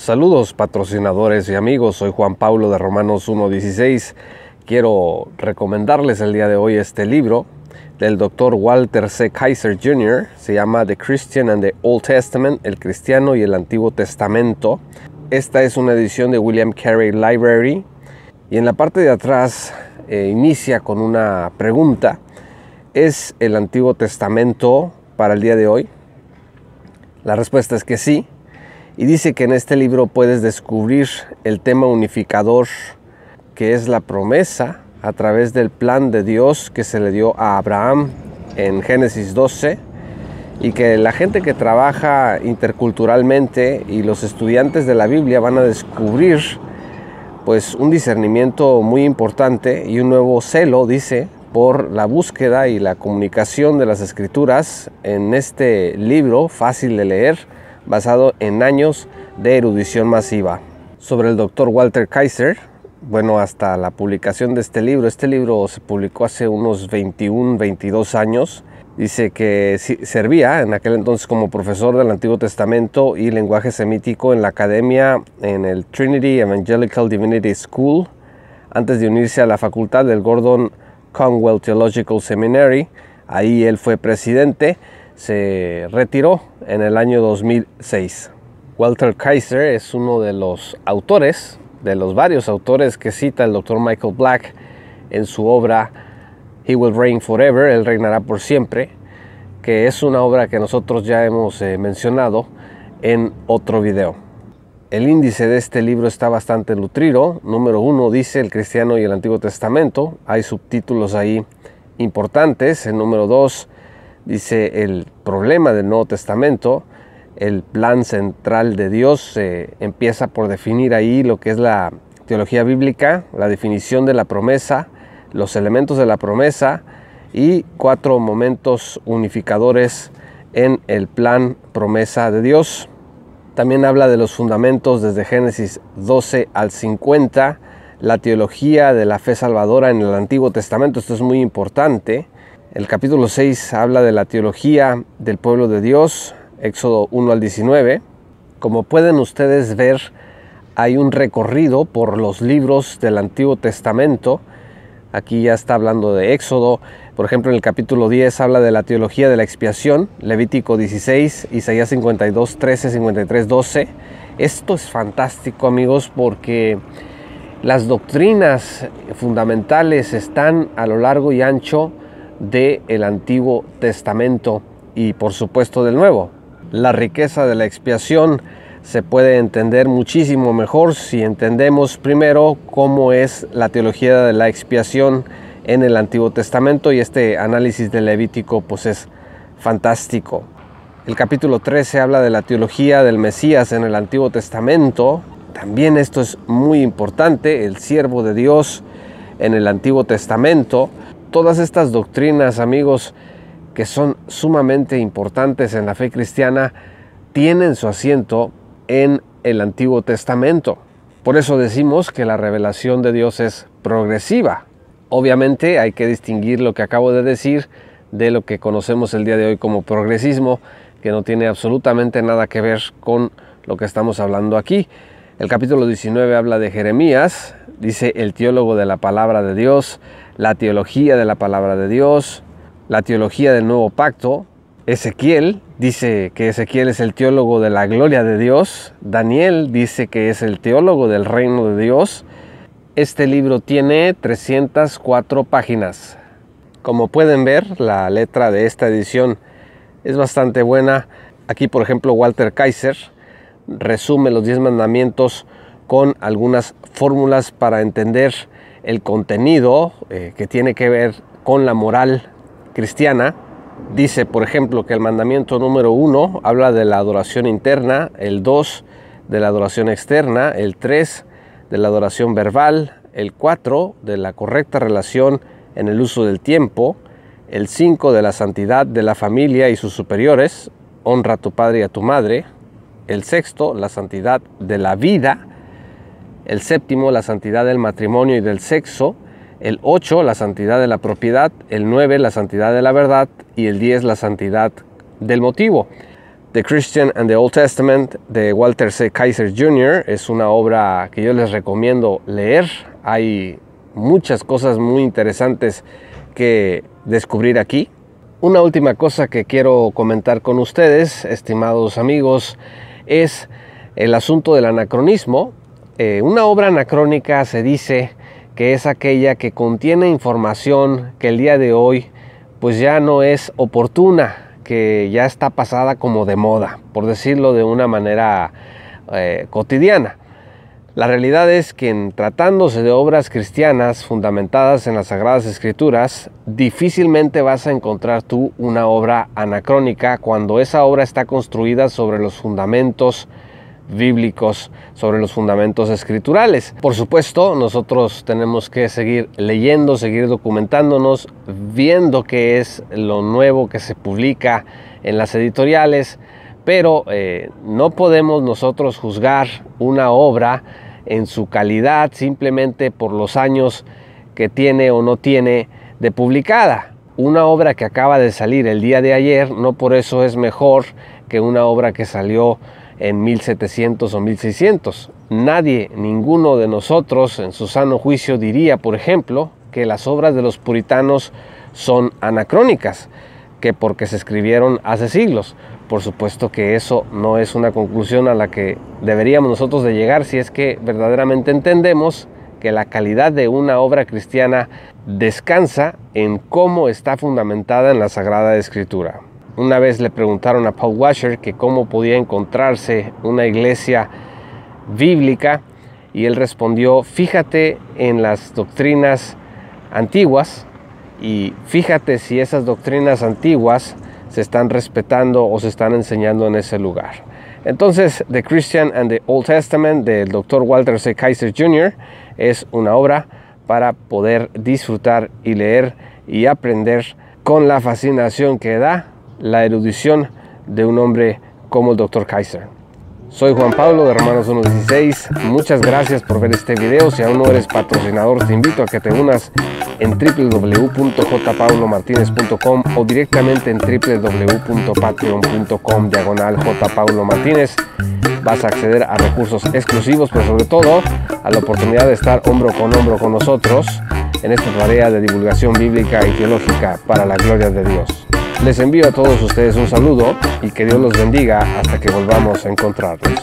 Saludos patrocinadores y amigos, soy Juan Pablo de Romanos 1.16. Quiero recomendarles el día de hoy este libro del doctor Walter C. Kaiser Jr. Se llama The Christian and the Old Testament, el cristiano y el Antiguo Testamento. Esta es una edición de William Carey Library y en la parte de atrás eh, inicia con una pregunta. ¿Es el Antiguo Testamento para el día de hoy? La respuesta es que sí, y dice que en este libro puedes descubrir el tema unificador que es la promesa a través del plan de Dios que se le dio a Abraham en Génesis 12 y que la gente que trabaja interculturalmente y los estudiantes de la Biblia van a descubrir pues un discernimiento muy importante y un nuevo celo, dice, por la búsqueda y la comunicación de las escrituras en este libro fácil de leer basado en años de erudición masiva. Sobre el doctor Walter Kaiser, bueno, hasta la publicación de este libro, este libro se publicó hace unos 21, 22 años, dice que servía en aquel entonces como profesor del Antiguo Testamento y lenguaje semítico en la academia en el Trinity Evangelical Divinity School, antes de unirse a la facultad del Gordon Conwell Theological Seminary, ahí él fue presidente, se retiró en el año 2006. Walter Kaiser es uno de los autores, de los varios autores que cita el doctor Michael Black en su obra He Will Reign Forever, Él reinará por siempre, que es una obra que nosotros ya hemos eh, mencionado en otro video. El índice de este libro está bastante nutrido. Número uno dice el cristiano y el Antiguo Testamento. Hay subtítulos ahí importantes. El número dos Dice el problema del Nuevo Testamento, el plan central de Dios empieza por definir ahí lo que es la teología bíblica, la definición de la promesa, los elementos de la promesa y cuatro momentos unificadores en el plan promesa de Dios. También habla de los fundamentos desde Génesis 12 al 50, la teología de la fe salvadora en el Antiguo Testamento, esto es muy importante, el capítulo 6 habla de la teología del pueblo de Dios, Éxodo 1 al 19. Como pueden ustedes ver, hay un recorrido por los libros del Antiguo Testamento. Aquí ya está hablando de Éxodo. Por ejemplo, en el capítulo 10 habla de la teología de la expiación, Levítico 16, Isaías 52, 13, 53, 12. Esto es fantástico, amigos, porque las doctrinas fundamentales están a lo largo y ancho del el Antiguo Testamento y por supuesto del Nuevo. La riqueza de la expiación se puede entender muchísimo mejor si entendemos primero cómo es la teología de la expiación en el Antiguo Testamento y este análisis del Levítico pues es fantástico. El capítulo 13 habla de la teología del Mesías en el Antiguo Testamento. También esto es muy importante, el siervo de Dios en el Antiguo Testamento todas estas doctrinas, amigos, que son sumamente importantes en la fe cristiana, tienen su asiento en el Antiguo Testamento. Por eso decimos que la revelación de Dios es progresiva. Obviamente hay que distinguir lo que acabo de decir de lo que conocemos el día de hoy como progresismo, que no tiene absolutamente nada que ver con lo que estamos hablando aquí. El capítulo 19 habla de Jeremías, dice el teólogo de la palabra de Dios, la teología de la palabra de Dios, la teología del nuevo pacto. Ezequiel dice que Ezequiel es el teólogo de la gloria de Dios. Daniel dice que es el teólogo del reino de Dios. Este libro tiene 304 páginas. Como pueden ver, la letra de esta edición es bastante buena. Aquí, por ejemplo, Walter Kaiser resume los diez mandamientos con algunas fórmulas para entender el contenido eh, que tiene que ver con la moral cristiana. Dice, por ejemplo, que el mandamiento número uno habla de la adoración interna, el 2 de la adoración externa, el 3 de la adoración verbal, el 4 de la correcta relación en el uso del tiempo, el 5 de la santidad de la familia y sus superiores, honra a tu padre y a tu madre, el sexto, la santidad de la vida, el séptimo, la santidad del matrimonio y del sexo, el ocho, la santidad de la propiedad, el nueve, la santidad de la verdad y el diez, la santidad del motivo. The Christian and the Old Testament de Walter C. Kaiser Jr. es una obra que yo les recomiendo leer. Hay muchas cosas muy interesantes que descubrir aquí. Una última cosa que quiero comentar con ustedes, estimados amigos, es el asunto del anacronismo. Eh, una obra anacrónica se dice que es aquella que contiene información que el día de hoy pues ya no es oportuna, que ya está pasada como de moda, por decirlo de una manera eh, cotidiana. La realidad es que en tratándose de obras cristianas fundamentadas en las Sagradas Escrituras, difícilmente vas a encontrar tú una obra anacrónica cuando esa obra está construida sobre los fundamentos bíblicos, sobre los fundamentos escriturales. Por supuesto, nosotros tenemos que seguir leyendo, seguir documentándonos, viendo qué es lo nuevo que se publica en las editoriales, pero eh, no podemos nosotros juzgar una obra en su calidad simplemente por los años que tiene o no tiene de publicada. Una obra que acaba de salir el día de ayer no por eso es mejor que una obra que salió en 1700 o 1600. Nadie, ninguno de nosotros en su sano juicio diría, por ejemplo, que las obras de los puritanos son anacrónicas, que porque se escribieron hace siglos. Por supuesto que eso no es una conclusión a la que deberíamos nosotros de llegar si es que verdaderamente entendemos que la calidad de una obra cristiana descansa en cómo está fundamentada en la Sagrada Escritura. Una vez le preguntaron a Paul Washer que cómo podía encontrarse una iglesia bíblica y él respondió, fíjate en las doctrinas antiguas y fíjate si esas doctrinas antiguas se están respetando o se están enseñando en ese lugar. Entonces, The Christian and the Old Testament del Dr. Walter C. Kaiser Jr. es una obra para poder disfrutar y leer y aprender con la fascinación que da la erudición de un hombre como el Dr. Kaiser. Soy Juan Pablo de Hermanos 116. Muchas gracias por ver este video. Si aún no eres patrocinador, te invito a que te unas en www.jpaulomartinez.com o directamente en www.patreon.com diagonal jpaulomartinez. Vas a acceder a recursos exclusivos, pero sobre todo a la oportunidad de estar hombro con hombro con nosotros en esta tarea de divulgación bíblica y teológica para la gloria de Dios. Les envío a todos ustedes un saludo y que Dios los bendiga hasta que volvamos a encontrarnos.